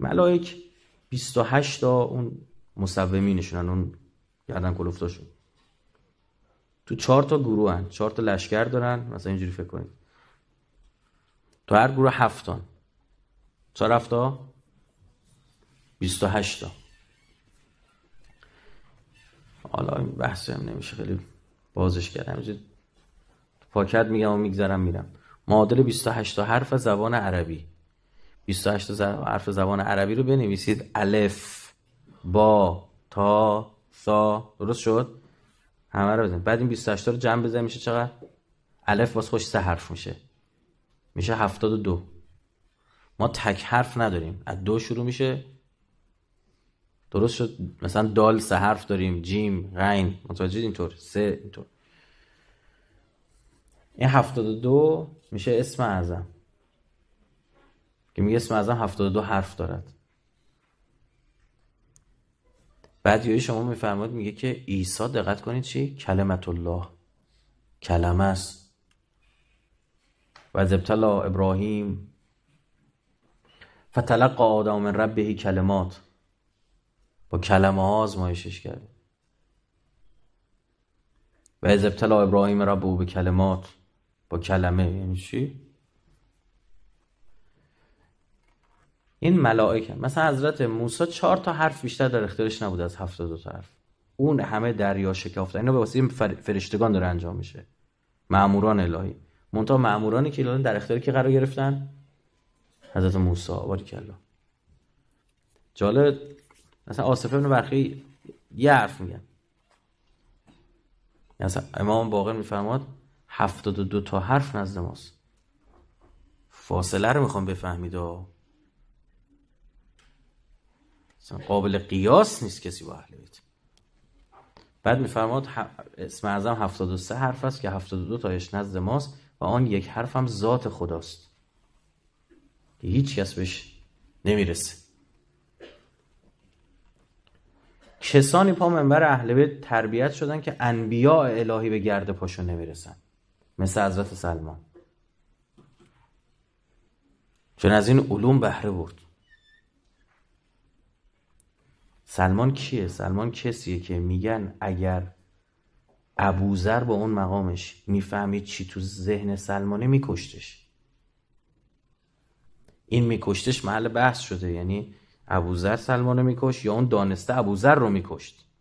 ملائک 28 تا اون نشونن اون گردن کلفتاشون تو چهار تا گروه هن چهار تا لشکر دارن مثلا اینجوری فکر کنید تو هر گروه هفتان چهار تا 28 تا حالا این بحث هم نمیشه خیلی بازش کردم پاکت میگم و میگذرم میرم معادل 28 تا حرف زبان عربی 28 زب... حرف زبان عربی رو بنویسید الف با تا سا درست شد همه رو بزنید بعد این 28 رو جمع بزنید میشه چقدر الف باز خوش سه حرف میشه میشه 72 ما تک حرف نداریم از دو شروع میشه درست شد مثلا دال سه حرف داریم جیم غین متوجه اینطور سه اینطور این 72 میشه اسم اعظم که میگه اسم اعظم 72 حرف دارد بعد یه شما میفرماد میگه که عیسی دقت کنید چی کلمت الله کلمه است و ابتلا ابراهیم فتلق آدم من بهی کلمات با کلمه ها آزمایشش کرد و از ابتلا ابراهیم رب او به کلمات با کلمه یعنی چی؟ این ملائکه مثلا حضرت موسی چهار تا حرف بیشتر در اختیارش نبود از 72 تا حرف اون همه دریا شکافت اینا به این فرشتگان داره انجام میشه ماموران الهی مونتا مامورانی که الان در اختیار که قرار گرفتن حضرت موسی الله جالب مثلا آصف ابن برخی یه حرف میگن مثلا امام باقر میفرماد هفتاد دو تا حرف نزد ماست فاصله رو میخوام بفهمید و قابل قیاس نیست کسی با اهل بیت بعد میفرماد اسم اعظم 73 حرف است که 72 تایش نزد ماست و آن یک حرف هم ذات خداست که هیچ کس بهش نمیرسه کسانی پا منبر اهل بیت تربیت شدن که انبیاء الهی به گرد پاشون نمیرسن مثل حضرت سلمان چون از این علوم بهره برد سلمان کیه سلمان کسیه که میگن اگر ابوذر با اون مقامش میفهمید چی تو ذهن سلمانه میکشتش این میکشتش محل بحث شده یعنی ابوذر سلمانه میکش یا اون دانسته ابوذر رو میکشت